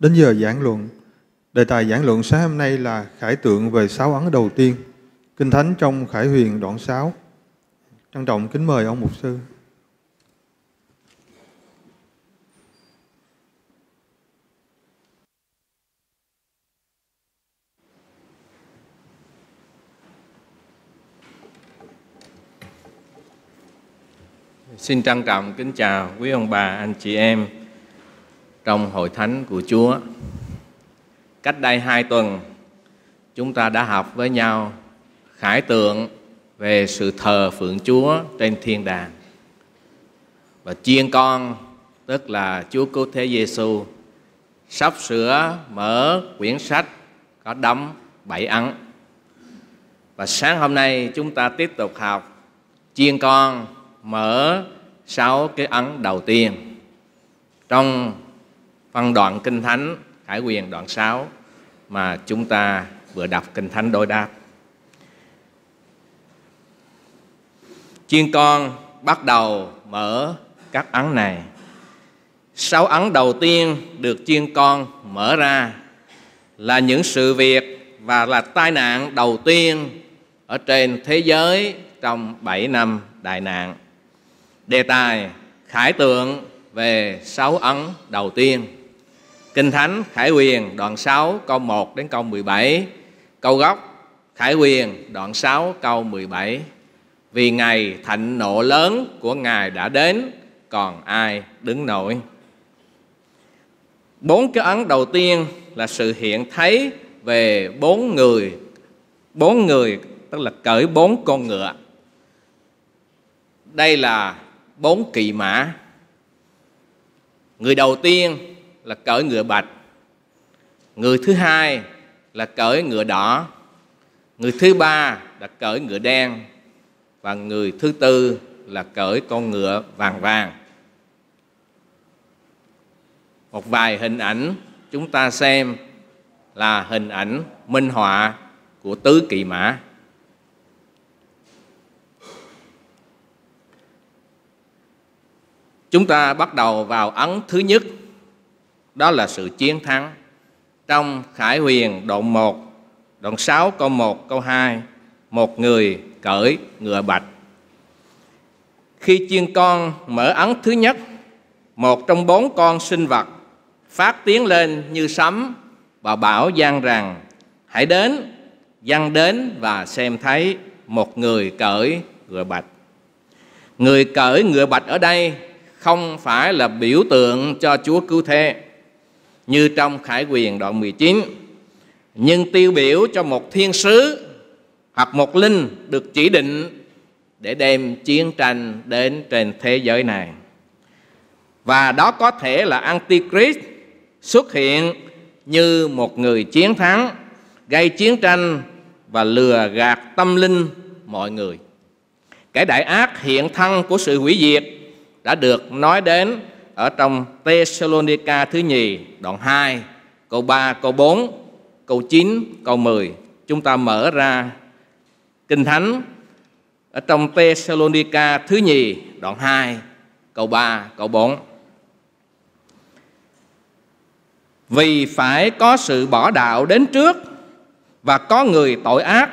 Đến giờ giảng luận, đề tài giảng luận sáng hôm nay là khải tượng về sáu ấn đầu tiên, Kinh Thánh trong Khải Huyền đoạn 6. Trân trọng kính mời ông Mục Sư. Xin trân trọng kính chào quý ông bà, anh chị em trong hội thánh của Chúa. Cách đây hai tuần, chúng ta đã học với nhau khải tượng về sự thờ phượng Chúa trên thiên đàng. Và chiên con, tức là Chúa Cứu Thế Giêsu sắp sửa mở quyển sách có đóng bảy ấn. Và sáng hôm nay chúng ta tiếp tục học chiên con mở sáu cái ấn đầu tiên trong phân đoạn Kinh Thánh Khải Quyền đoạn 6 mà chúng ta vừa đọc Kinh Thánh đối đáp. Chiên con bắt đầu mở các ấn này. Sáu ấn đầu tiên được chiên con mở ra là những sự việc và là tai nạn đầu tiên ở trên thế giới trong bảy năm đại nạn. Đề tài khải tượng về sáu ấn đầu tiên Kinh Thánh Khải Quyền, đoạn 6 câu 1 đến câu 17 Câu gốc Khải Quyền, đoạn 6 câu 17 Vì ngày thạnh nộ lớn của Ngài đã đến Còn ai đứng nổi Bốn cái ấn đầu tiên là sự hiện thấy về bốn người Bốn người tức là cởi bốn con ngựa Đây là bốn kỵ mã Người đầu tiên là cởi ngựa bạch người thứ hai là cởi ngựa đỏ người thứ ba là cởi ngựa đen và người thứ tư là cởi con ngựa vàng vàng một vài hình ảnh chúng ta xem là hình ảnh minh họa của tứ kỳ mã chúng ta bắt đầu vào ấn thứ nhất đó là sự chiến thắng. Trong Khải Huyền đoạn 1, đoạn 6 câu 1, câu 2, một người cởi ngựa bạch. Khi chiên con mở ấn thứ nhất, một trong bốn con sinh vật phát tiếng lên như sấm và bảo gian rằng hãy đến, dân đến và xem thấy một người cởi ngựa bạch. Người cởi ngựa bạch ở đây không phải là biểu tượng cho Chúa cứu thế như trong Khải Quyền đoạn 19. Nhưng tiêu biểu cho một thiên sứ hoặc một linh được chỉ định để đem chiến tranh đến trên thế giới này. Và đó có thể là Antichrist xuất hiện như một người chiến thắng, gây chiến tranh và lừa gạt tâm linh mọi người. Cái đại ác hiện thân của sự hủy diệt đã được nói đến ở trong Thessalonica thứ nhì đoạn 2, câu 3, câu 4, câu 9, câu 10. Chúng ta mở ra Kinh Thánh ở trong Thessalonica thứ nhì đoạn 2, câu 3, câu 4. Vì phải có sự bỏ đạo đến trước và có người tội ác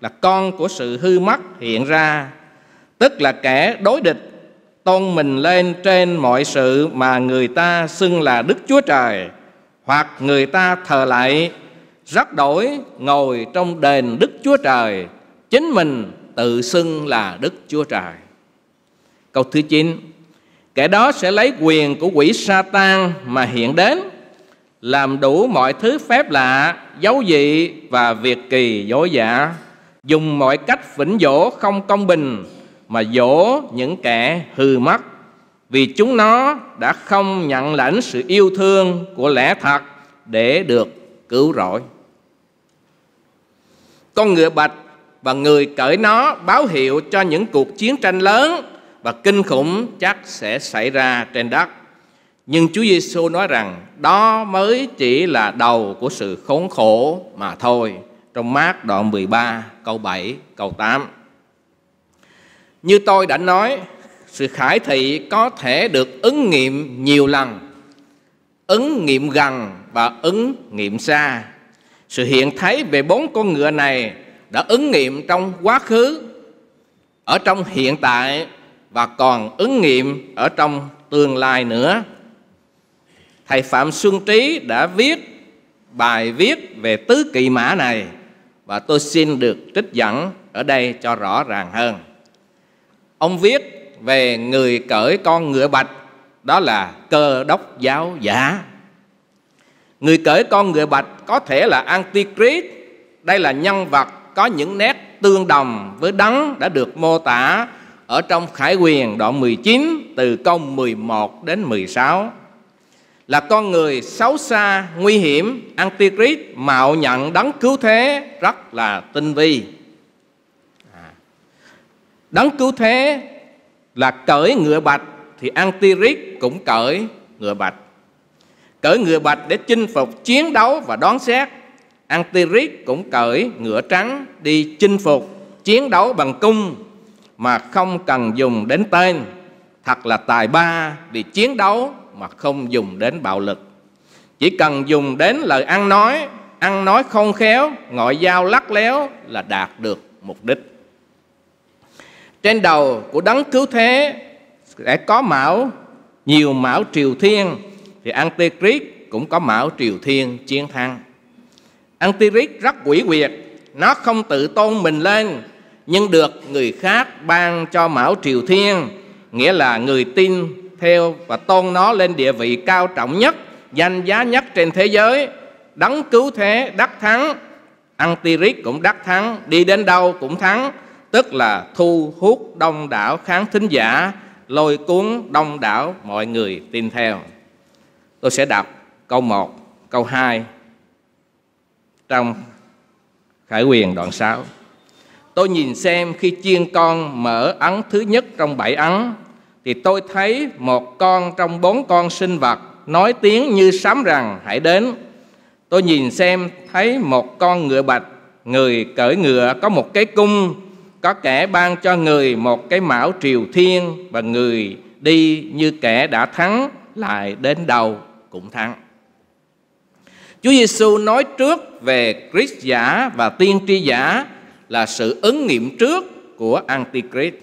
là con của sự hư mất hiện ra, tức là kẻ đối địch tôn mình lên trên mọi sự mà người ta xưng là Đức Chúa Trời hoặc người ta thờ lại rắc đổi ngồi trong đền Đức Chúa Trời chính mình tự xưng là Đức Chúa Trời. Câu thứ 9 Kẻ đó sẽ lấy quyền của quỷ Satan mà hiện đến làm đủ mọi thứ phép lạ, dấu dị và việc kỳ dối giả, dùng mọi cách vĩnh dỗ không công bình mà dỗ những kẻ hư mất vì chúng nó đã không nhận lãnh sự yêu thương của lẽ thật để được cứu rỗi. Con ngựa bạch và người cởi nó báo hiệu cho những cuộc chiến tranh lớn và kinh khủng chắc sẽ xảy ra trên đất. Nhưng Chúa Giêsu nói rằng đó mới chỉ là đầu của sự khốn khổ mà thôi. Trong mát đoạn 13 câu 7 câu 8. Như tôi đã nói, sự khải thị có thể được ứng nghiệm nhiều lần, ứng nghiệm gần và ứng nghiệm xa. Sự hiện thấy về bốn con ngựa này đã ứng nghiệm trong quá khứ, ở trong hiện tại và còn ứng nghiệm ở trong tương lai nữa. Thầy Phạm Xuân Trí đã viết bài viết về tứ kỳ mã này và tôi xin được trích dẫn ở đây cho rõ ràng hơn ông viết về người cởi con ngựa bạch đó là cơ đốc giáo giả người cởi con ngựa bạch có thể là antichrist đây là nhân vật có những nét tương đồng với đấng đã được mô tả ở trong Khải Quyền đoạn 19 từ câu 11 đến 16 là con người xấu xa, nguy hiểm, antichrist mạo nhận đấng cứu thế rất là tinh vi. Đấng cứu thế là cởi ngựa bạch thì Antirit cũng cởi ngựa bạch. Cởi ngựa bạch để chinh phục chiến đấu và đón xét. Antirit cũng cởi ngựa trắng đi chinh phục chiến đấu bằng cung mà không cần dùng đến tên. Thật là tài ba vì chiến đấu mà không dùng đến bạo lực. Chỉ cần dùng đến lời ăn nói, ăn nói không khéo, ngoại giao lắc léo là đạt được mục đích. Trên đầu của đấng cứu thế sẽ có mão nhiều mão triều thiên thì Antichrist cũng có mão triều thiên chiến thắng. Antichrist rất quỷ quyệt, nó không tự tôn mình lên nhưng được người khác ban cho mão triều thiên, nghĩa là người tin theo và tôn nó lên địa vị cao trọng nhất, danh giá nhất trên thế giới, đấng cứu thế đắc thắng Antichrist cũng đắc thắng, đi đến đâu cũng thắng, tức là thu hút đông đảo khán thính giả, lôi cuốn đông đảo mọi người tin theo. Tôi sẽ đọc câu 1, câu 2 trong Khải Quyền đoạn 6. Tôi nhìn xem khi chiên con mở ấn thứ nhất trong bảy ấn thì tôi thấy một con trong bốn con sinh vật nói tiếng như sấm rằng hãy đến. Tôi nhìn xem thấy một con ngựa bạch, người cởi ngựa có một cái cung có kẻ ban cho người một cái mão triều thiên và người đi như kẻ đã thắng lại đến đầu cũng thắng Chúa Giêsu nói trước về Christ giả và tiên tri giả là sự ứng nghiệm trước của Antichrist.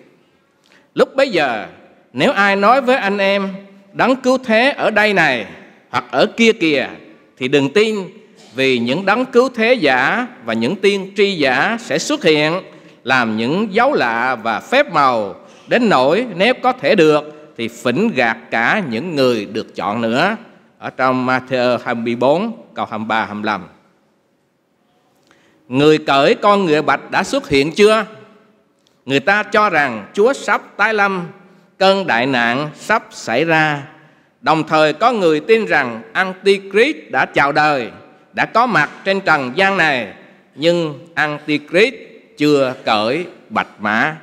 Lúc bấy giờ, nếu ai nói với anh em đấng cứu thế ở đây này hoặc ở kia kìa thì đừng tin vì những đấng cứu thế giả và những tiên tri giả sẽ xuất hiện làm những dấu lạ và phép màu đến nỗi nếu có thể được thì phỉnh gạt cả những người được chọn nữa ở trong Matthew 24 câu 23 25 Người cởi con ngựa bạch đã xuất hiện chưa? Người ta cho rằng Chúa sắp tái lâm, cơn đại nạn sắp xảy ra. Đồng thời có người tin rằng Antichrist đã chào đời, đã có mặt trên trần gian này. Nhưng Antichrist chưa cởi bạch mã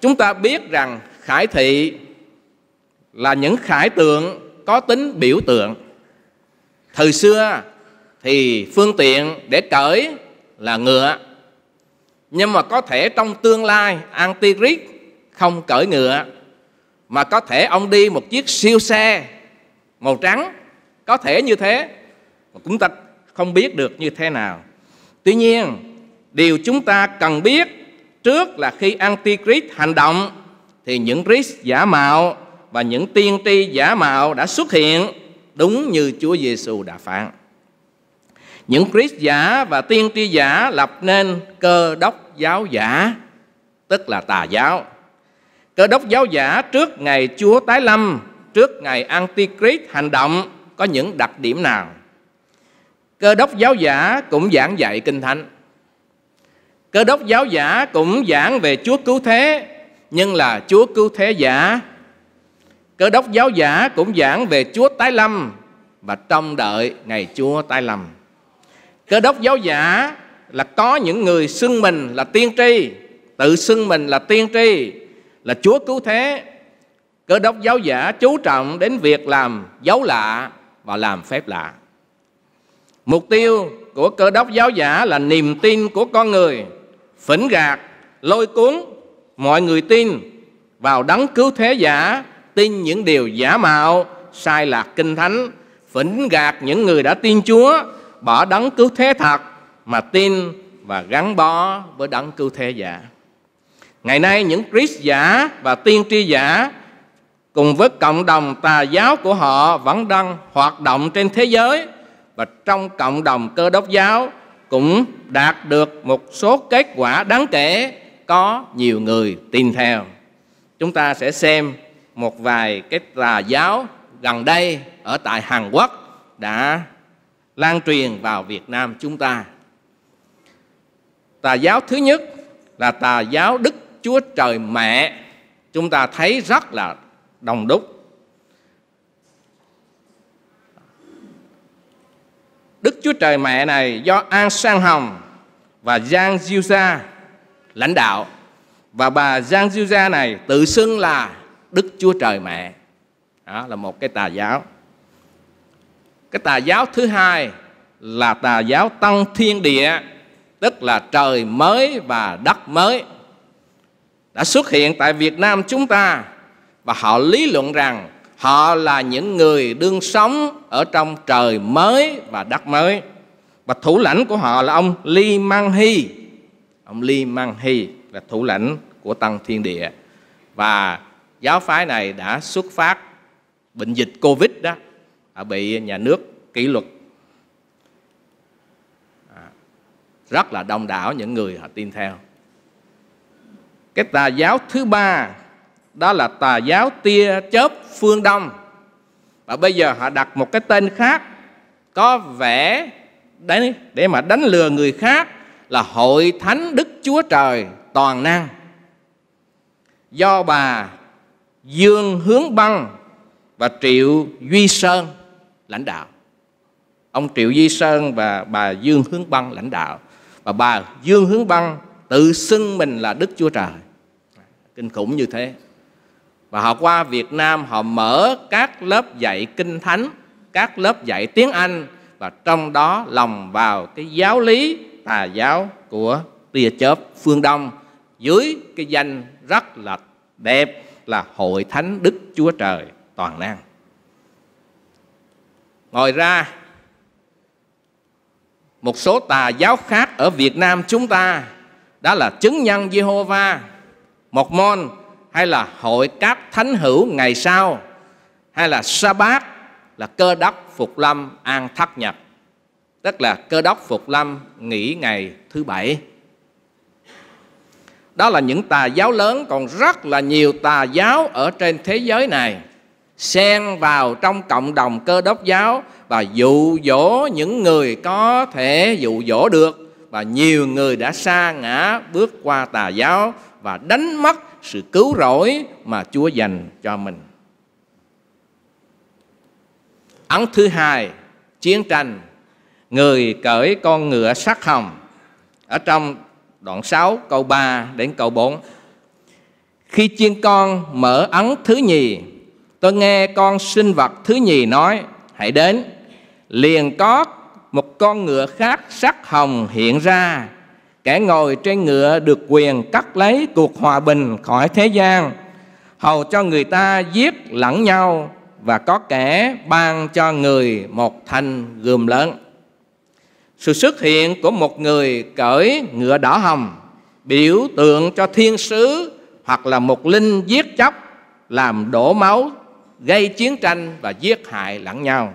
chúng ta biết rằng khải thị là những khải tượng có tính biểu tượng thời xưa thì phương tiện để cởi là ngựa nhưng mà có thể trong tương lai antichrist không cởi ngựa mà có thể ông đi một chiếc siêu xe màu trắng có thể như thế mà chúng ta không biết được như thế nào tuy nhiên điều chúng ta cần biết trước là khi Antichrist hành động thì những Christ giả mạo và những tiên tri giả mạo đã xuất hiện đúng như Chúa Giêsu đã phán. Những Christ giả và tiên tri giả lập nên cơ đốc giáo giả, tức là tà giáo. Cơ đốc giáo giả trước ngày Chúa tái lâm, trước ngày Antichrist hành động có những đặc điểm nào? Cơ đốc giáo giả cũng giảng dạy kinh thánh Cơ đốc giáo giả cũng giảng về Chúa cứu thế, nhưng là Chúa cứu thế giả. Cơ đốc giáo giả cũng giảng về Chúa tái lâm và trông đợi ngày Chúa tái lâm. Cơ đốc giáo giả là có những người xưng mình là tiên tri, tự xưng mình là tiên tri, là Chúa cứu thế. Cơ đốc giáo giả chú trọng đến việc làm dấu lạ và làm phép lạ. Mục tiêu của cơ đốc giáo giả là niềm tin của con người phỉnh gạt, lôi cuốn mọi người tin vào đấng cứu thế giả, tin những điều giả mạo, sai lạc kinh thánh, phỉnh gạt những người đã tin Chúa, bỏ đấng cứu thế thật mà tin và gắn bó với đấng cứu thế giả. Ngày nay những Christ giả và tiên tri giả cùng với cộng đồng tà giáo của họ vẫn đang hoạt động trên thế giới và trong cộng đồng cơ đốc giáo cũng đạt được một số kết quả đáng kể có nhiều người tin theo chúng ta sẽ xem một vài cái tà giáo gần đây ở tại Hàn Quốc đã lan truyền vào Việt Nam chúng ta. Tà giáo thứ nhất là tà giáo Đức Chúa Trời Mẹ. Chúng ta thấy rất là đồng đúc Đức Chúa Trời Mẹ này do An Sang Hồng và Giang Diêu Gia lãnh đạo và bà Giang Diêu Gia này tự xưng là Đức Chúa Trời Mẹ. Đó là một cái tà giáo. Cái tà giáo thứ hai là tà giáo tăng thiên địa, tức là trời mới và đất mới. Đã xuất hiện tại Việt Nam chúng ta và họ lý luận rằng Họ là những người đương sống ở trong trời mới và đất mới. Và thủ lãnh của họ là ông Li Mang Hy. Ông Li Mang Hy là thủ lãnh của Tăng Thiên Địa. Và giáo phái này đã xuất phát bệnh dịch Covid đó, bị nhà nước kỷ luật à, rất là đông đảo những người họ tin theo. Cái tà giáo thứ ba đó là tà giáo tia chớp phương đông và bây giờ họ đặt một cái tên khác có vẻ để, để mà đánh lừa người khác là hội thánh đức chúa trời toàn năng do bà dương hướng băng và triệu duy sơn lãnh đạo ông triệu duy sơn và bà dương hướng băng lãnh đạo và bà dương hướng băng tự xưng mình là đức chúa trời kinh khủng như thế và họ qua Việt Nam họ mở các lớp dạy kinh thánh, các lớp dạy tiếng Anh và trong đó lòng vào cái giáo lý tà giáo của tia chớp phương Đông dưới cái danh rất là đẹp là Hội Thánh Đức Chúa Trời Toàn Năng. Ngoài ra, một số tà giáo khác ở Việt Nam chúng ta đó là chứng nhân Jehovah, Mộc Môn, hay là hội các thánh hữu ngày sau hay là sa bát là cơ đốc phục lâm an thất nhật tức là cơ đốc phục lâm nghỉ ngày thứ bảy đó là những tà giáo lớn còn rất là nhiều tà giáo ở trên thế giới này xen vào trong cộng đồng cơ đốc giáo và dụ dỗ những người có thể dụ dỗ được và nhiều người đã xa ngã bước qua tà giáo và đánh mất sự cứu rỗi mà Chúa dành cho mình. Ấn thứ hai, chiến tranh, người cởi con ngựa sắc hồng. Ở trong đoạn 6 câu 3 đến câu 4. Khi chiên con mở ấn thứ nhì, tôi nghe con sinh vật thứ nhì nói, hãy đến. Liền có một con ngựa khác sắc hồng hiện ra kẻ ngồi trên ngựa được quyền cắt lấy cuộc hòa bình khỏi thế gian hầu cho người ta giết lẫn nhau và có kẻ ban cho người một thanh gươm lớn sự xuất hiện của một người cởi ngựa đỏ hồng biểu tượng cho thiên sứ hoặc là một linh giết chóc làm đổ máu gây chiến tranh và giết hại lẫn nhau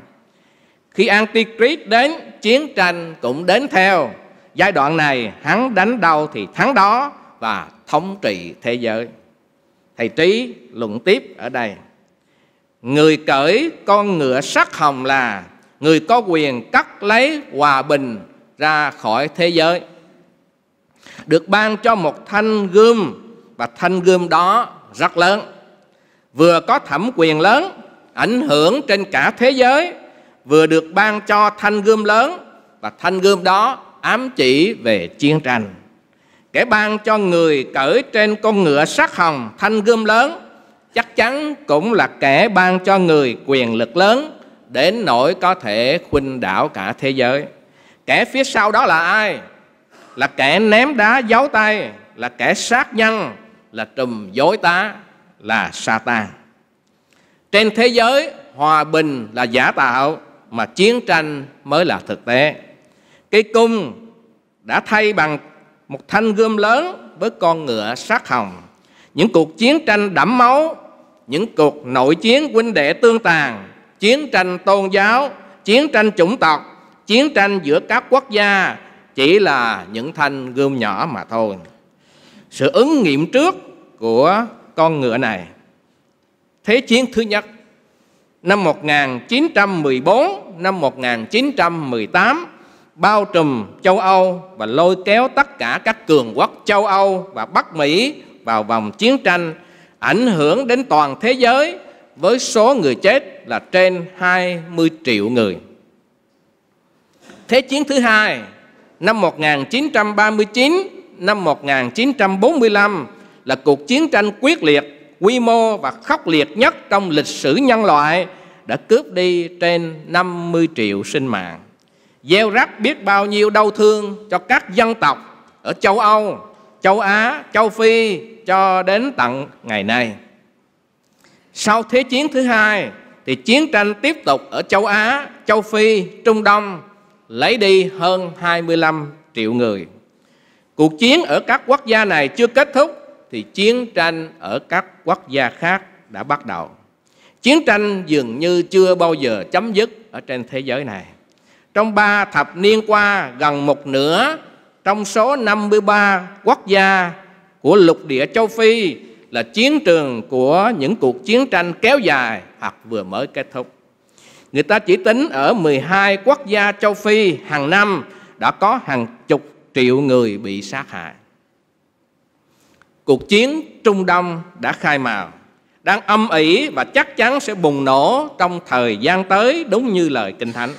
khi antichrist đến chiến tranh cũng đến theo giai đoạn này hắn đánh đâu thì thắng đó và thống trị thế giới. Thầy Trí luận tiếp ở đây. Người cởi con ngựa sắc hồng là người có quyền cắt lấy hòa bình ra khỏi thế giới. Được ban cho một thanh gươm và thanh gươm đó rất lớn. Vừa có thẩm quyền lớn, ảnh hưởng trên cả thế giới, vừa được ban cho thanh gươm lớn và thanh gươm đó ám chỉ về chiến tranh kẻ ban cho người cởi trên con ngựa sắc hồng thanh gươm lớn chắc chắn cũng là kẻ ban cho người quyền lực lớn đến nỗi có thể khuynh đảo cả thế giới kẻ phía sau đó là ai là kẻ ném đá giấu tay là kẻ sát nhân là trùm dối tá là Satan. Trên thế giới hòa bình là giả tạo mà chiến tranh mới là thực tế. Cây cung đã thay bằng một thanh gươm lớn với con ngựa sát hồng. Những cuộc chiến tranh đẫm máu, những cuộc nội chiến huynh đệ tương tàn, chiến tranh tôn giáo, chiến tranh chủng tộc, chiến tranh giữa các quốc gia chỉ là những thanh gươm nhỏ mà thôi. Sự ứng nghiệm trước của con ngựa này. Thế chiến thứ nhất năm 1914, năm 1918 bao trùm châu Âu và lôi kéo tất cả các cường quốc châu Âu và Bắc Mỹ vào vòng chiến tranh ảnh hưởng đến toàn thế giới với số người chết là trên 20 triệu người. Thế chiến thứ hai năm 1939 năm 1945 là cuộc chiến tranh quyết liệt, quy mô và khốc liệt nhất trong lịch sử nhân loại đã cướp đi trên 50 triệu sinh mạng gieo rắc biết bao nhiêu đau thương cho các dân tộc ở châu Âu, châu Á, châu Phi cho đến tận ngày nay. Sau Thế chiến thứ hai thì chiến tranh tiếp tục ở châu Á, châu Phi, Trung Đông lấy đi hơn 25 triệu người. Cuộc chiến ở các quốc gia này chưa kết thúc thì chiến tranh ở các quốc gia khác đã bắt đầu. Chiến tranh dường như chưa bao giờ chấm dứt ở trên thế giới này. Trong ba thập niên qua, gần một nửa trong số 53 quốc gia của lục địa châu Phi là chiến trường của những cuộc chiến tranh kéo dài hoặc vừa mới kết thúc. Người ta chỉ tính ở 12 quốc gia châu Phi hàng năm đã có hàng chục triệu người bị sát hại. Cuộc chiến Trung Đông đã khai mào, đang âm ỉ và chắc chắn sẽ bùng nổ trong thời gian tới đúng như lời Kinh Thánh.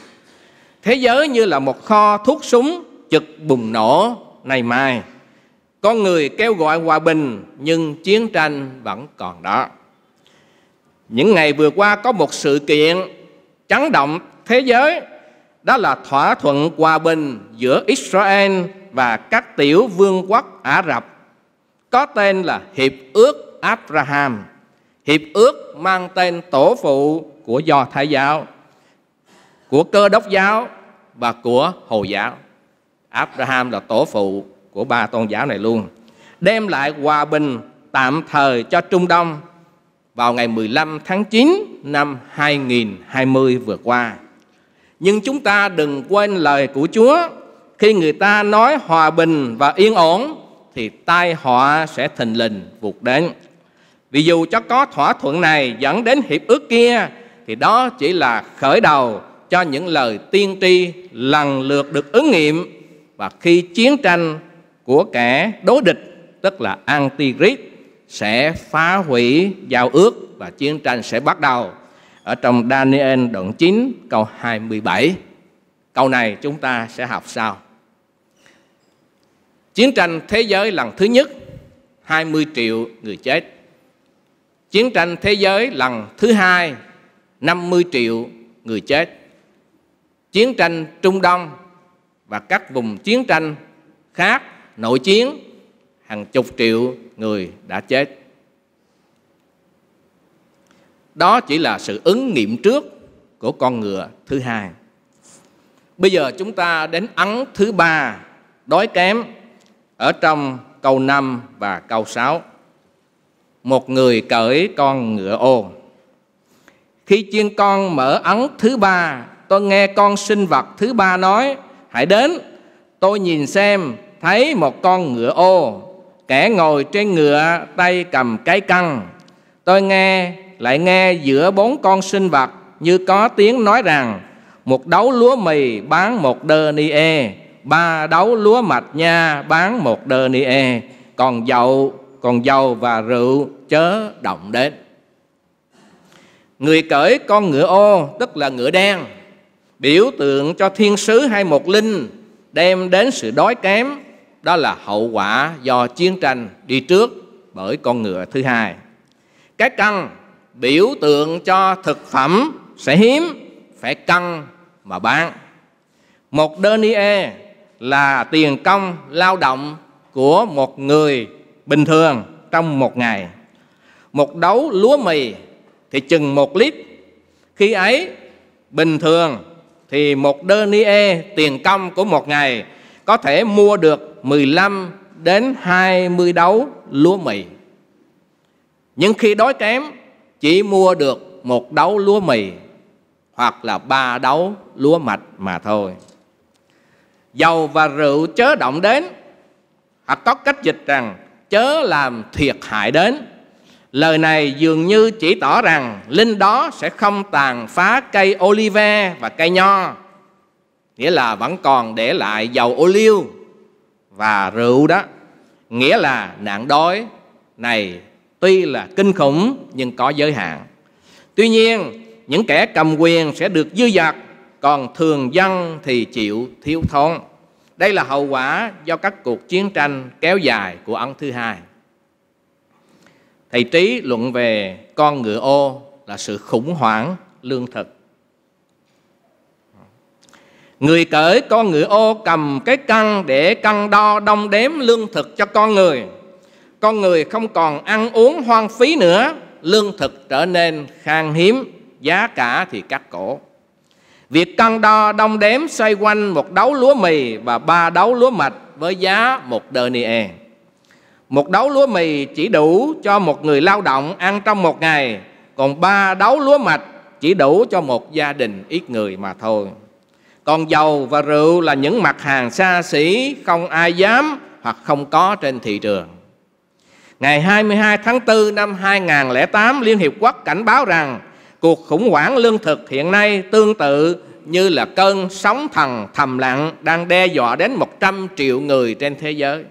Thế giới như là một kho thuốc súng trực bùng nổ này mai. Con người kêu gọi hòa bình nhưng chiến tranh vẫn còn đó. Những ngày vừa qua có một sự kiện chấn động thế giới đó là thỏa thuận hòa bình giữa Israel và các tiểu vương quốc Ả Rập có tên là Hiệp ước Abraham. Hiệp ước mang tên tổ phụ của Do Thái giáo của cơ đốc giáo và của hồi giáo Abraham là tổ phụ của ba tôn giáo này luôn đem lại hòa bình tạm thời cho Trung Đông vào ngày 15 tháng 9 năm 2020 vừa qua. Nhưng chúng ta đừng quên lời của Chúa khi người ta nói hòa bình và yên ổn thì tai họa sẽ thình lình vụt đến. Vì dù cho có thỏa thuận này dẫn đến hiệp ước kia thì đó chỉ là khởi đầu cho những lời tiên tri lần lượt được ứng nghiệm và khi chiến tranh của kẻ đối địch tức là Antichrist sẽ phá hủy giao ước và chiến tranh sẽ bắt đầu ở trong Daniel đoạn 9 câu 27. Câu này chúng ta sẽ học sau. Chiến tranh thế giới lần thứ nhất 20 triệu người chết. Chiến tranh thế giới lần thứ hai 50 triệu người chết chiến tranh Trung Đông và các vùng chiến tranh khác, nội chiến, hàng chục triệu người đã chết. Đó chỉ là sự ứng nghiệm trước của con ngựa thứ hai. Bây giờ chúng ta đến ấn thứ ba đói kém ở trong câu 5 và câu 6. Một người cởi con ngựa ô. Khi chiên con mở ấn thứ ba tôi nghe con sinh vật thứ ba nói hãy đến tôi nhìn xem thấy một con ngựa ô kẻ ngồi trên ngựa tay cầm cái căng tôi nghe lại nghe giữa bốn con sinh vật như có tiếng nói rằng một đấu lúa mì bán một đơ ni e ba đấu lúa mạch nha bán một đơ ni e còn dầu còn dầu và rượu chớ động đến người cởi con ngựa ô tức là ngựa đen biểu tượng cho thiên sứ hay một linh đem đến sự đói kém đó là hậu quả do chiến tranh đi trước bởi con ngựa thứ hai cái căng biểu tượng cho thực phẩm sẽ hiếm phải căng mà bán một đơn IE là tiền công lao động của một người bình thường trong một ngày một đấu lúa mì thì chừng một lít khi ấy bình thường thì một đơn e tiền công của một ngày có thể mua được 15 đến 20 đấu lúa mì. Nhưng khi đói kém chỉ mua được một đấu lúa mì hoặc là ba đấu lúa mạch mà thôi. Dầu và rượu chớ động đến hoặc có cách dịch rằng chớ làm thiệt hại đến Lời này dường như chỉ tỏ rằng linh đó sẽ không tàn phá cây olive và cây nho. Nghĩa là vẫn còn để lại dầu ô liu và rượu đó. Nghĩa là nạn đói này tuy là kinh khủng nhưng có giới hạn. Tuy nhiên, những kẻ cầm quyền sẽ được dư dật, còn thường dân thì chịu thiếu thốn. Đây là hậu quả do các cuộc chiến tranh kéo dài của ấn thứ hai. Thầy Trí luận về con ngựa ô là sự khủng hoảng lương thực. Người cởi con ngựa ô cầm cái cân để cân đo đong đếm lương thực cho con người. Con người không còn ăn uống hoang phí nữa, lương thực trở nên khan hiếm, giá cả thì cắt cổ. Việc cân đo đong đếm xoay quanh một đấu lúa mì và ba đấu lúa mạch với giá một đơ ni e. Một đấu lúa mì chỉ đủ cho một người lao động ăn trong một ngày, còn ba đấu lúa mạch chỉ đủ cho một gia đình ít người mà thôi. Còn dầu và rượu là những mặt hàng xa xỉ không ai dám hoặc không có trên thị trường. Ngày 22 tháng 4 năm 2008, Liên Hiệp Quốc cảnh báo rằng cuộc khủng hoảng lương thực hiện nay tương tự như là cơn sóng thần thầm lặng đang đe dọa đến 100 triệu người trên thế giới.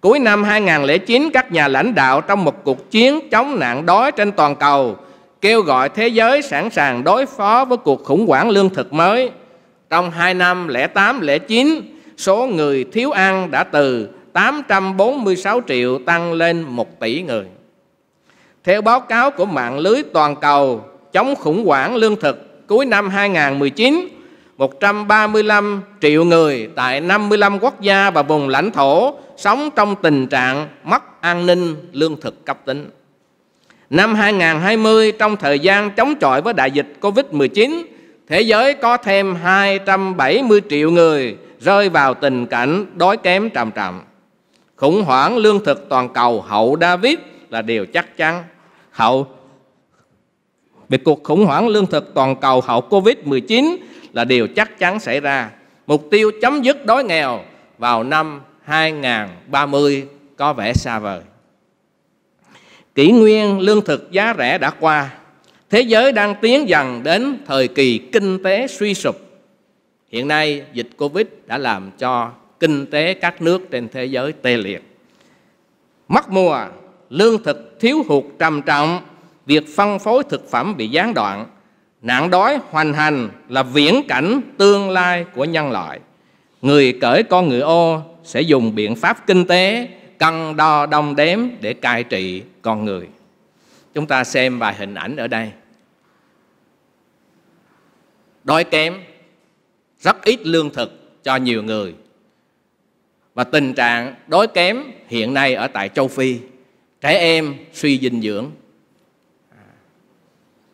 Cuối năm 2009, các nhà lãnh đạo trong một cuộc chiến chống nạn đói trên toàn cầu kêu gọi thế giới sẵn sàng đối phó với cuộc khủng hoảng lương thực mới. Trong 2 năm lẻ 8 số người thiếu ăn đã từ 846 triệu tăng lên 1 tỷ người. Theo báo cáo của mạng lưới toàn cầu chống khủng hoảng lương thực cuối năm 2019, 135 triệu người tại 55 quốc gia và vùng lãnh thổ sống trong tình trạng mất an ninh lương thực cấp tính. Năm 2020 trong thời gian chống chọi với đại dịch Covid-19, thế giới có thêm 270 triệu người rơi vào tình cảnh đói kém trầm trọng. Khủng hoảng lương thực toàn cầu hậu David là điều chắc chắn. Hậu về cuộc khủng hoảng lương thực toàn cầu hậu Covid-19 là điều chắc chắn xảy ra. Mục tiêu chấm dứt đói nghèo vào năm 2030 có vẻ xa vời. Kỷ nguyên lương thực giá rẻ đã qua, thế giới đang tiến dần đến thời kỳ kinh tế suy sụp. Hiện nay dịch Covid đã làm cho kinh tế các nước trên thế giới tê liệt. Mất mùa, lương thực thiếu hụt trầm trọng, việc phân phối thực phẩm bị gián đoạn, nạn đói hoành hành là viễn cảnh tương lai của nhân loại người cởi con người ô sẽ dùng biện pháp kinh tế cân đo đong đếm để cai trị con người chúng ta xem vài hình ảnh ở đây đói kém rất ít lương thực cho nhiều người và tình trạng đói kém hiện nay ở tại châu phi trẻ em suy dinh dưỡng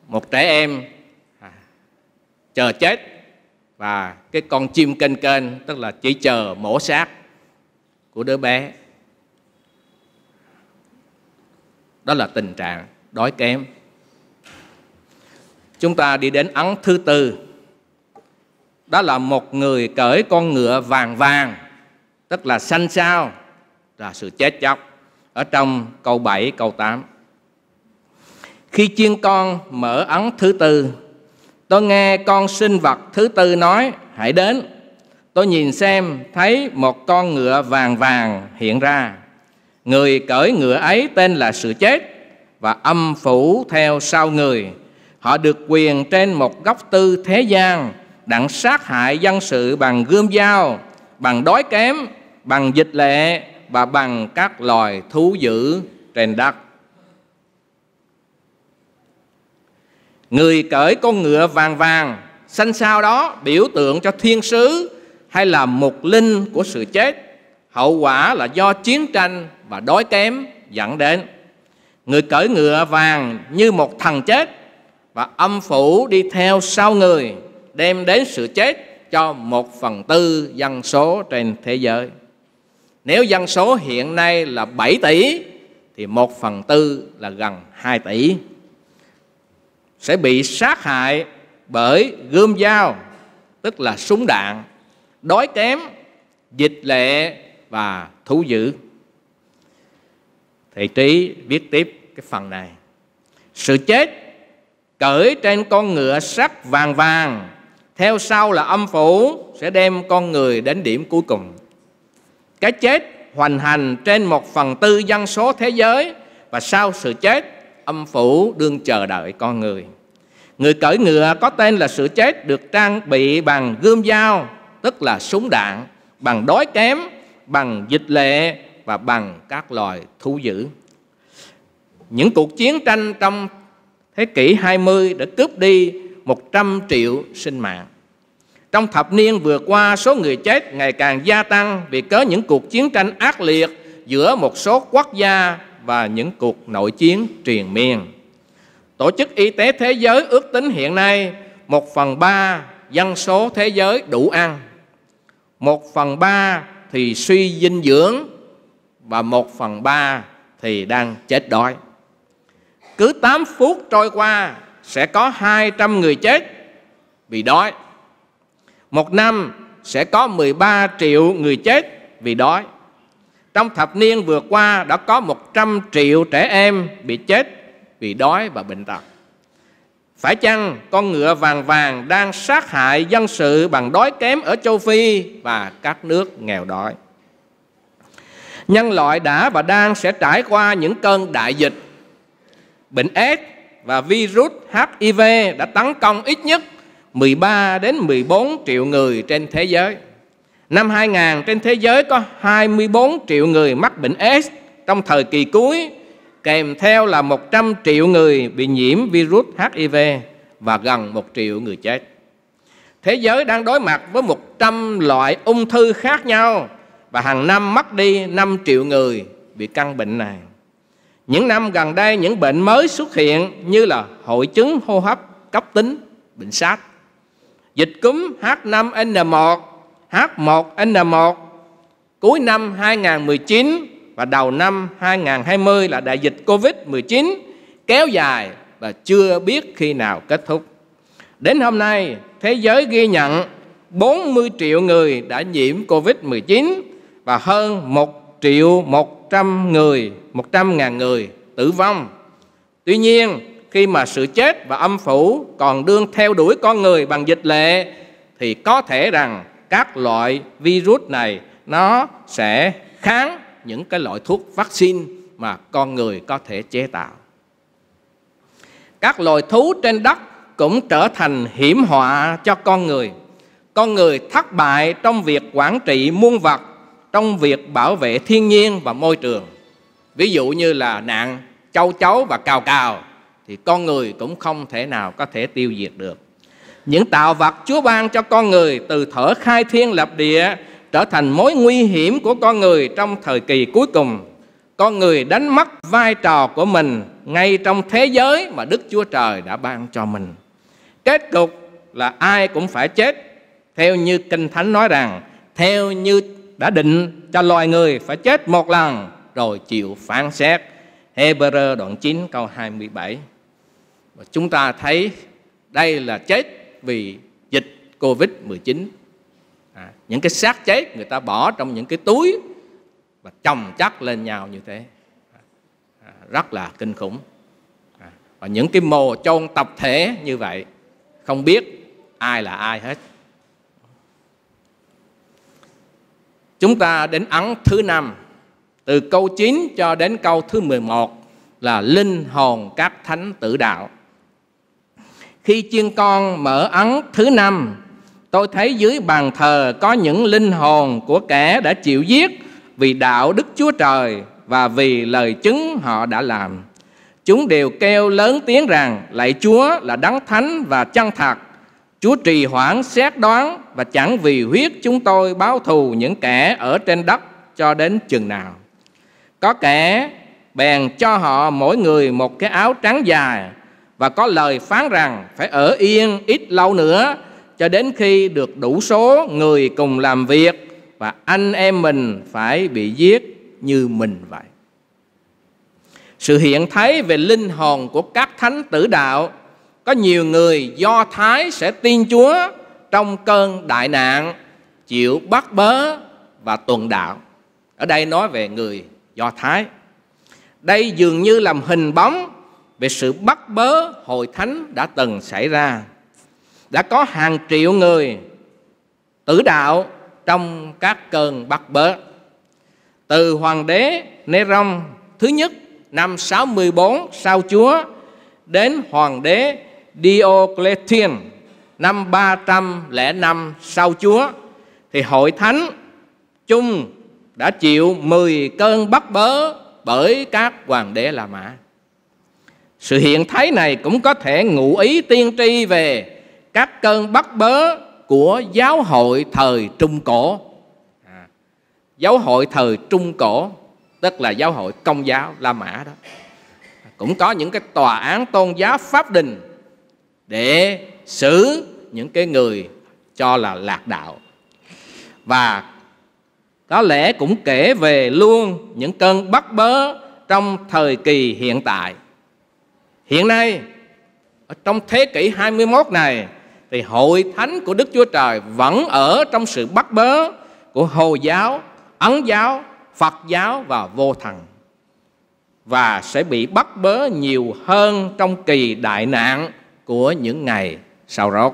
một trẻ em chờ chết và cái con chim kênh kênh tức là chỉ chờ mổ xác của đứa bé đó là tình trạng đói kém chúng ta đi đến ấn thứ tư đó là một người cởi con ngựa vàng vàng tức là xanh sao là sự chết chóc ở trong câu 7 câu 8 khi chiên con mở ấn thứ tư Tôi nghe con sinh vật thứ tư nói hãy đến Tôi nhìn xem thấy một con ngựa vàng vàng hiện ra Người cởi ngựa ấy tên là sự chết Và âm phủ theo sau người Họ được quyền trên một góc tư thế gian Đặng sát hại dân sự bằng gươm dao Bằng đói kém Bằng dịch lệ Và bằng các loài thú dữ trên đất Người cởi con ngựa vàng vàng Xanh sao đó biểu tượng cho thiên sứ Hay là mục linh của sự chết Hậu quả là do chiến tranh và đói kém dẫn đến Người cởi ngựa vàng như một thằng chết Và âm phủ đi theo sau người Đem đến sự chết cho một phần tư dân số trên thế giới Nếu dân số hiện nay là 7 tỷ Thì một phần tư là gần 2 tỷ sẽ bị sát hại bởi gươm dao tức là súng đạn đói kém dịch lệ và thú dữ thầy trí viết tiếp cái phần này sự chết cởi trên con ngựa sắt vàng vàng theo sau là âm phủ sẽ đem con người đến điểm cuối cùng cái chết hoành hành trên một phần tư dân số thế giới và sau sự chết âm phủ đương chờ đợi con người Người cưỡi ngựa có tên là sự chết được trang bị bằng gươm dao, tức là súng đạn, bằng đói kém, bằng dịch lệ và bằng các loài thú dữ. Những cuộc chiến tranh trong thế kỷ 20 đã cướp đi 100 triệu sinh mạng. Trong thập niên vừa qua, số người chết ngày càng gia tăng vì có những cuộc chiến tranh ác liệt giữa một số quốc gia và những cuộc nội chiến triền miên. Tổ chức Y tế Thế giới ước tính hiện nay một phần ba dân số thế giới đủ ăn một phần ba thì suy dinh dưỡng Và một phần ba thì đang chết đói Cứ 8 phút trôi qua sẽ có 200 người chết vì đói Một năm sẽ có 13 triệu người chết vì đói Trong thập niên vừa qua đã có 100 triệu trẻ em bị chết vì đói và bệnh tật. Phải chăng con ngựa vàng vàng đang sát hại dân sự bằng đói kém ở châu Phi và các nước nghèo đói? Nhân loại đã và đang sẽ trải qua những cơn đại dịch. Bệnh AIDS và virus HIV đã tấn công ít nhất 13 đến 14 triệu người trên thế giới. Năm 2000 trên thế giới có 24 triệu người mắc bệnh AIDS trong thời kỳ cuối kèm theo là 100 triệu người bị nhiễm virus HIV và gần 1 triệu người chết. Thế giới đang đối mặt với 100 loại ung thư khác nhau và hàng năm mất đi 5 triệu người bị căn bệnh này. Những năm gần đây, những bệnh mới xuất hiện như là hội chứng hô hấp cấp tính, bệnh SARS, dịch cúm H5N1, H1N1. Cuối năm 2019, và đầu năm 2020 là đại dịch Covid-19 kéo dài và chưa biết khi nào kết thúc. Đến hôm nay, thế giới ghi nhận 40 triệu người đã nhiễm Covid-19 và hơn 1 triệu 100 người, 100 ngàn người tử vong. Tuy nhiên, khi mà sự chết và âm phủ còn đương theo đuổi con người bằng dịch lệ thì có thể rằng các loại virus này nó sẽ kháng những cái loại thuốc vaccine mà con người có thể chế tạo. Các loài thú trên đất cũng trở thành hiểm họa cho con người. Con người thất bại trong việc quản trị muôn vật, trong việc bảo vệ thiên nhiên và môi trường. Ví dụ như là nạn châu chấu và cào cào thì con người cũng không thể nào có thể tiêu diệt được. Những tạo vật Chúa ban cho con người từ thở khai thiên lập địa trở thành mối nguy hiểm của con người trong thời kỳ cuối cùng. Con người đánh mất vai trò của mình ngay trong thế giới mà Đức Chúa Trời đã ban cho mình. Kết cục là ai cũng phải chết theo như Kinh Thánh nói rằng theo như đã định cho loài người phải chết một lần rồi chịu phán xét. Hebrew đoạn 9 câu 27. Và chúng ta thấy đây là chết vì dịch Covid-19 những cái xác chết người ta bỏ trong những cái túi và chồng chắc lên nhau như thế à, rất là kinh khủng à, và những cái mồ chôn tập thể như vậy không biết ai là ai hết chúng ta đến ấn thứ năm từ câu 9 cho đến câu thứ 11 là linh hồn các thánh tử đạo khi chiên con mở ấn thứ năm Tôi thấy dưới bàn thờ có những linh hồn của kẻ đã chịu giết vì đạo đức Chúa Trời và vì lời chứng họ đã làm. Chúng đều kêu lớn tiếng rằng lạy Chúa là đấng thánh và chân thật. Chúa trì hoãn xét đoán và chẳng vì huyết chúng tôi báo thù những kẻ ở trên đất cho đến chừng nào. Có kẻ bèn cho họ mỗi người một cái áo trắng dài và có lời phán rằng phải ở yên ít lâu nữa cho đến khi được đủ số người cùng làm việc và anh em mình phải bị giết như mình vậy. Sự hiện thấy về linh hồn của các thánh tử đạo có nhiều người do thái sẽ tin Chúa trong cơn đại nạn, chịu bắt bớ và tuần đạo. Ở đây nói về người do thái. Đây dường như làm hình bóng về sự bắt bớ hội thánh đã từng xảy ra đã có hàng triệu người tử đạo trong các cơn bắt bớ. Từ hoàng đế Neron thứ nhất năm 64 sau Chúa đến hoàng đế Diocletian năm 305 sau Chúa thì hội thánh chung đã chịu 10 cơn bắt bớ bởi các hoàng đế La Mã. Sự hiện thái này cũng có thể ngụ ý tiên tri về các cơn bắt bớ của giáo hội thời Trung Cổ. À, giáo hội thời Trung Cổ, tức là giáo hội công giáo La Mã đó. Cũng có những cái tòa án tôn giáo pháp đình để xử những cái người cho là lạc đạo. Và có lẽ cũng kể về luôn những cơn bắt bớ trong thời kỳ hiện tại. Hiện nay, ở trong thế kỷ 21 này, thì hội thánh của Đức Chúa Trời vẫn ở trong sự bắt bớ của Hồi giáo, Ấn giáo, Phật giáo và vô thần và sẽ bị bắt bớ nhiều hơn trong kỳ đại nạn của những ngày sau rốt.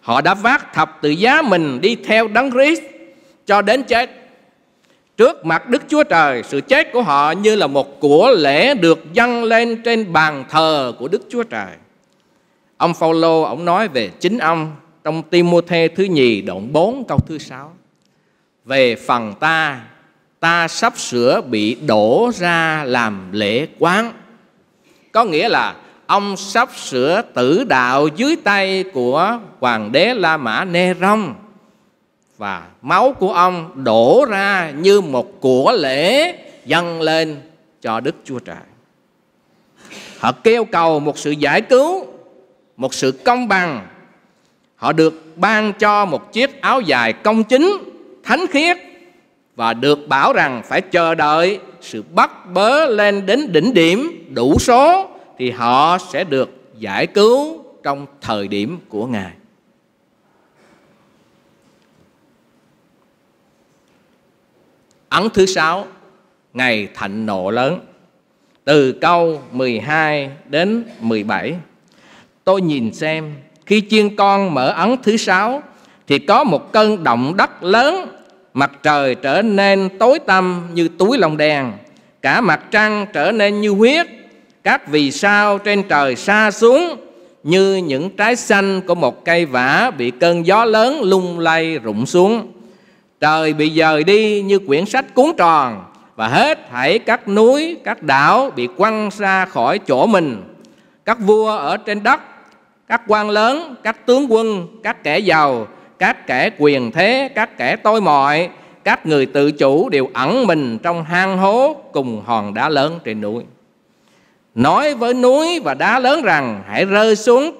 Họ đã vác thập tự giá mình đi theo Đấng Christ cho đến chết. Trước mặt Đức Chúa Trời, sự chết của họ như là một của lễ được dâng lên trên bàn thờ của Đức Chúa Trời. Ông Phaolô ông nói về chính ông trong Timôthê thứ nhì đoạn 4 câu thứ sáu Về phần ta, ta sắp sửa bị đổ ra làm lễ quán. Có nghĩa là ông sắp sửa tử đạo dưới tay của hoàng đế La Mã Nê-rông và máu của ông đổ ra như một của lễ dâng lên cho Đức Chúa Trời. Họ kêu cầu một sự giải cứu một sự công bằng họ được ban cho một chiếc áo dài công chính thánh khiết và được bảo rằng phải chờ đợi sự bắt bớ lên đến đỉnh điểm đủ số thì họ sẽ được giải cứu trong thời điểm của ngài ấn thứ sáu ngày thạnh nộ lớn từ câu 12 đến 17 tôi nhìn xem khi chiên con mở ấn thứ sáu thì có một cơn động đất lớn mặt trời trở nên tối tăm như túi lồng đèn cả mặt trăng trở nên như huyết các vì sao trên trời xa xuống như những trái xanh của một cây vả bị cơn gió lớn lung lay rụng xuống trời bị dời đi như quyển sách cuốn tròn và hết thảy các núi các đảo bị quăng ra khỏi chỗ mình các vua ở trên đất các quan lớn các tướng quân các kẻ giàu các kẻ quyền thế các kẻ tôi mọi các người tự chủ đều ẩn mình trong hang hố cùng hòn đá lớn trên núi nói với núi và đá lớn rằng hãy rơi xuống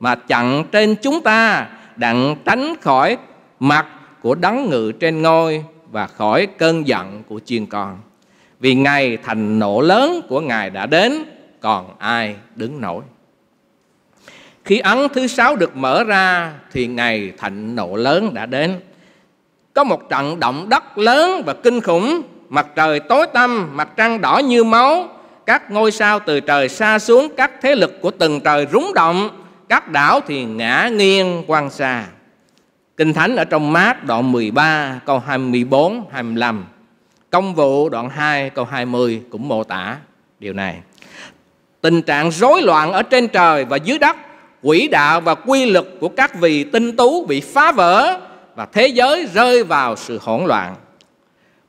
mà chặn trên chúng ta đặng tránh khỏi mặt của đấng ngự trên ngôi và khỏi cơn giận của chiên con vì ngày thành nộ lớn của ngài đã đến còn ai đứng nổi khi ấn thứ sáu được mở ra thì ngày thạnh nộ lớn đã đến. Có một trận động đất lớn và kinh khủng, mặt trời tối tăm, mặt trăng đỏ như máu, các ngôi sao từ trời xa xuống, các thế lực của từng trời rúng động, các đảo thì ngã nghiêng quan xa. Kinh Thánh ở trong mát đoạn 13 câu 24 25. Công vụ đoạn 2 câu 20 cũng mô tả điều này. Tình trạng rối loạn ở trên trời và dưới đất quỹ đạo và quy luật của các vị tinh tú bị phá vỡ và thế giới rơi vào sự hỗn loạn.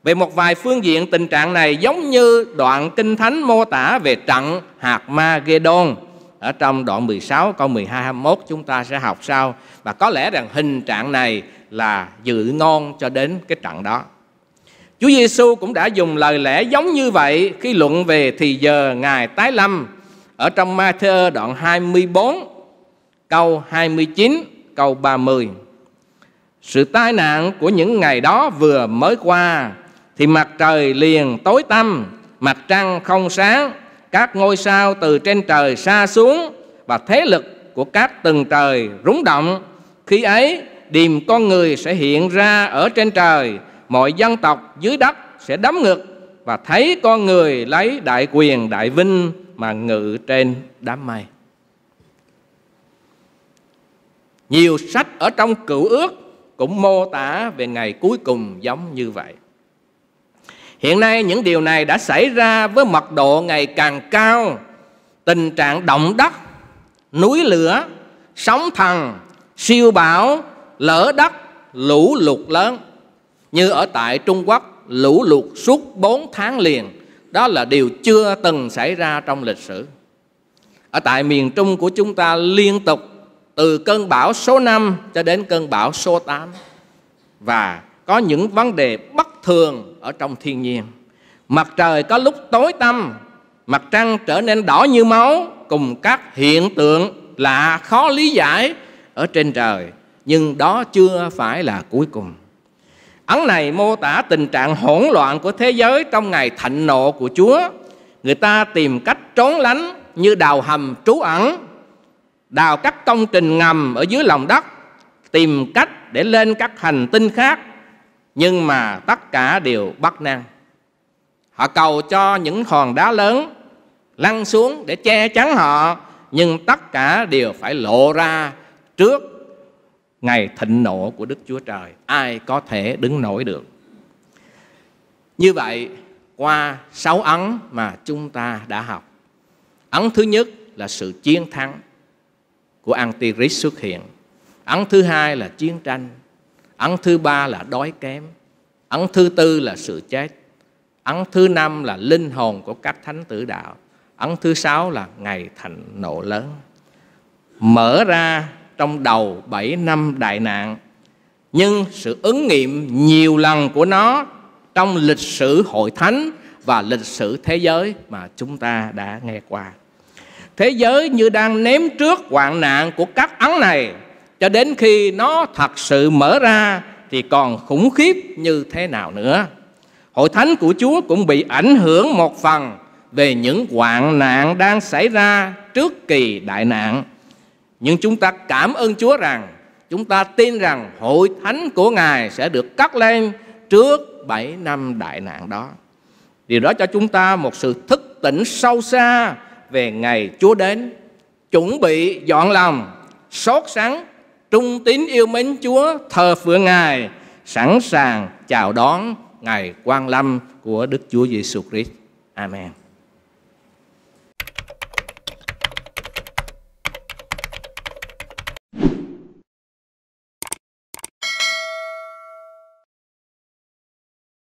Về một vài phương diện tình trạng này giống như đoạn Kinh Thánh mô tả về trận hạt ma Gedon ở trong đoạn 16 câu 12 21 chúng ta sẽ học sau và có lẽ rằng hình trạng này là dự ngon cho đến cái trận đó. Chúa Giêsu cũng đã dùng lời lẽ giống như vậy khi luận về thì giờ Ngài tái lâm ở trong ma Matthew đoạn 24 câu 29, câu 30. Sự tai nạn của những ngày đó vừa mới qua thì mặt trời liền tối tăm, mặt trăng không sáng, các ngôi sao từ trên trời xa xuống và thế lực của các từng trời rúng động. Khi ấy, điềm con người sẽ hiện ra ở trên trời, mọi dân tộc dưới đất sẽ đấm ngực và thấy con người lấy đại quyền đại vinh mà ngự trên đám mây. Nhiều sách ở trong cựu ước cũng mô tả về ngày cuối cùng giống như vậy. Hiện nay những điều này đã xảy ra với mật độ ngày càng cao, tình trạng động đất, núi lửa, sóng thần, siêu bão, lỡ đất, lũ lụt lớn. Như ở tại Trung Quốc, lũ lụt suốt 4 tháng liền, đó là điều chưa từng xảy ra trong lịch sử. Ở tại miền Trung của chúng ta liên tục từ cơn bão số 5 cho đến cơn bão số 8 và có những vấn đề bất thường ở trong thiên nhiên. Mặt trời có lúc tối tăm, mặt trăng trở nên đỏ như máu cùng các hiện tượng lạ khó lý giải ở trên trời, nhưng đó chưa phải là cuối cùng. Ấn này mô tả tình trạng hỗn loạn của thế giới trong ngày thạnh nộ của Chúa. Người ta tìm cách trốn lánh như đào hầm trú ẩn đào các công trình ngầm ở dưới lòng đất tìm cách để lên các hành tinh khác nhưng mà tất cả đều bất năng họ cầu cho những hòn đá lớn lăn xuống để che chắn họ nhưng tất cả đều phải lộ ra trước ngày thịnh nộ của Đức Chúa Trời ai có thể đứng nổi được như vậy qua sáu ấn mà chúng ta đã học ấn thứ nhất là sự chiến thắng của Antichrist xuất hiện. Ấn thứ hai là chiến tranh. Ấn thứ ba là đói kém. Ấn thứ tư là sự chết. Ấn thứ năm là linh hồn của các thánh tử đạo. Ấn thứ sáu là ngày thành nộ lớn. Mở ra trong đầu bảy năm đại nạn nhưng sự ứng nghiệm nhiều lần của nó trong lịch sử hội thánh và lịch sử thế giới mà chúng ta đã nghe qua thế giới như đang ném trước hoạn nạn của các ấn này cho đến khi nó thật sự mở ra thì còn khủng khiếp như thế nào nữa hội thánh của chúa cũng bị ảnh hưởng một phần về những hoạn nạn đang xảy ra trước kỳ đại nạn nhưng chúng ta cảm ơn chúa rằng chúng ta tin rằng hội thánh của ngài sẽ được cắt lên trước bảy năm đại nạn đó điều đó cho chúng ta một sự thức tỉnh sâu xa về ngày Chúa đến, chuẩn bị dọn lòng, sốt sắng, trung tín yêu mến Chúa, thờ phượng Ngài, sẵn sàng chào đón ngày quang lâm của Đức Chúa Giêsu Christ. Amen.